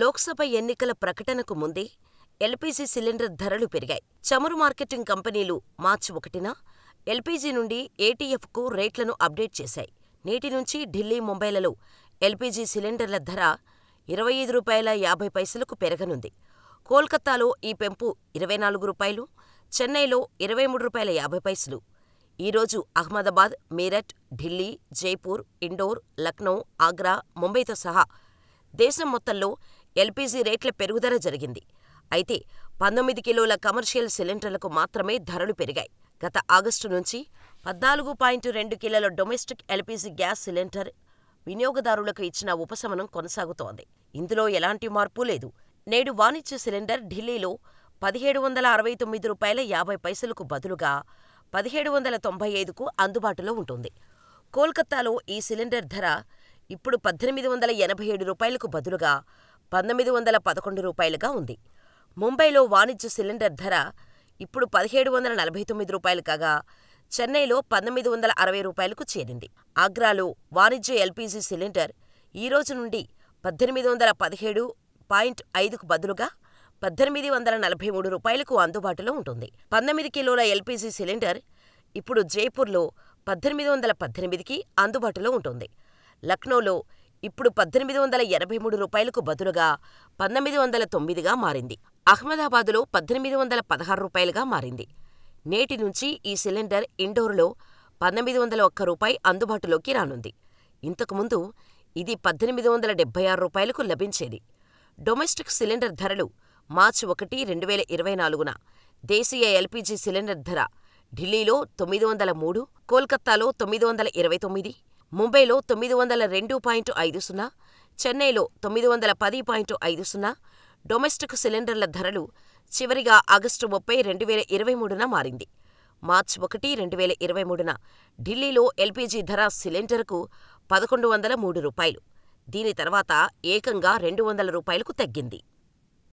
లోక్సభ ఎన్నికల ప్రకటనకు ముందే ఎల్పీజీ సిలిండర్ ధరలు పెరిగాయి చమురు మార్కెటింగ్ కంపెనీలు మార్చి ఒకటిన ఎల్పీజీ నుండి ఏటీఎఫ్కు రేట్లను అప్డేట్ చేశాయి నేటి నుంచి ఢిల్లీ ముంబైలలో ఎల్పీజీ సిలిండర్ల ధర ఇరవై ఐదు రూపాయల యాభై పైసలకు పెరగనుంది కోల్కతాలో ఈ పెంపు ఇరవై నాలుగు రూపాయలు చెన్నైలో ఇరవై మూడు రూపాయల యాభై పైసలు ఈరోజు అహ్మదాబాద్ మీరట్ ఢిల్లీ జైపూర్ ఇండోర్ లక్నో ఆగ్రా ముంబైతో సహా దేశం మొత్తంలో ఎల్పీజీ రేట్ల పెరుగుదల జరిగింది అయితే పంతొమ్మిది కిలోల కమర్షియల్ సిలిండర్లకు మాత్రమే ధరలు పెరిగాయి గత ఆగస్టు నుంచి పద్నాలుగు పాయింట్ రెండు కిలోల డొమెస్టిక్ ఎల్పీజీ గ్యాస్ సిలిండర్ వినియోగదారులకు ఇచ్చిన ఉపశమనం కొనసాగుతోంది ఇందులో ఎలాంటి మార్పు లేదు నేడు వాణిజ్య సిలిండర్ ఢిల్లీలో పదిహేడు వందల అరవై తొమ్మిది రూపాయల యాభై పైసలకు బదులుగా పదిహేడు వందల తొంభై ఐదుకు అందుబాటులో ఉంటుంది కోల్కతాలో ఈ సిలిండర్ ధర ఇప్పుడు పద్దెనిమిది వందల ఎనభై ఏడు రూపాయలకు బదులుగా పంతొమ్మిది వందల పదకొండు రూపాయలుగా ఉంది ముంబైలో వాణిజ్య సిలిండర్ ధర ఇప్పుడు పదిహేడు వందల నలభై తొమ్మిది రూపాయలు కాగా చెన్నైలో పంతొమ్మిది వందల అరవై రూపాయలకు చేరింది ఆగ్రాలో వాణిజ్య ఎల్పీజీ సిలిండర్ ఈ రోజు నుండి పద్దెనిమిది వందల పదిహేడు పాయింట్ ఐదుకు బదులుగా పద్దెనిమిది వందల నలభై మూడు రూపాయలకు అందుబాటులో ఉంటుంది పంతొమ్మిది కిలోల ఎల్పీజీ సిలిండర్ ఇప్పుడు జైపూర్లో పద్దెనిమిది వందల పద్దెనిమిదికి అందుబాటులో ఉంటుంది లక్నోలో ఇప్పుడు పద్దెనిమిది వందల ఎనభై మూడు రూపాయలకు బదులుగా పంతొమ్మిది వందల తొమ్మిదిగా మారింది అహ్మదాబాదులో పద్దెనిమిది వందల పదహారు రూపాయలుగా మారింది నేటి నుంచి ఈ సిలిండర్ ఇండోర్లో పంతొమ్మిది వందల ఒక్క రూపాయి అందుబాటులోకి రానుంది ఇంతకుముందు ఇది పద్దెనిమిది వందల డెబ్బై ఆరు రూపాయలకు లభించేది డొమెస్టిక్ సిలిండర్ ధరలు మార్చి ఒకటి రెండు వేల ఇరవై నాలుగున దేశీయ ఎల్పీజీ సిలిండర్ ధర ఢిల్లీలో తొమ్మిది వందల మూడు కోల్కత్తాలో తొమ్మిది వందల ఇరవై తొమ్మిది ముంబైలో తొమ్మిది వందల రెండు పాయింట్ ఐదు సున్నా చెన్నైలో తొమ్మిది వందల పది పాయింట్ ఐదు సున్నా డొమెస్టిక్ సిలిండర్ల ధరలు చివరిగా ఆగస్టు ముప్పై రెండు వేల ఇరవై మూడున మారింది మార్చి ఒకటి రెండు వేల ఇరవై మూడున ఢిల్లీలో ఎల్పీజీ ధర సిలిండర్కు పదకొండు వందల మూడు రూపాయలు దీని తర్వాత ఏకంగా రెండు వందల రూపాయలకు తగ్గింది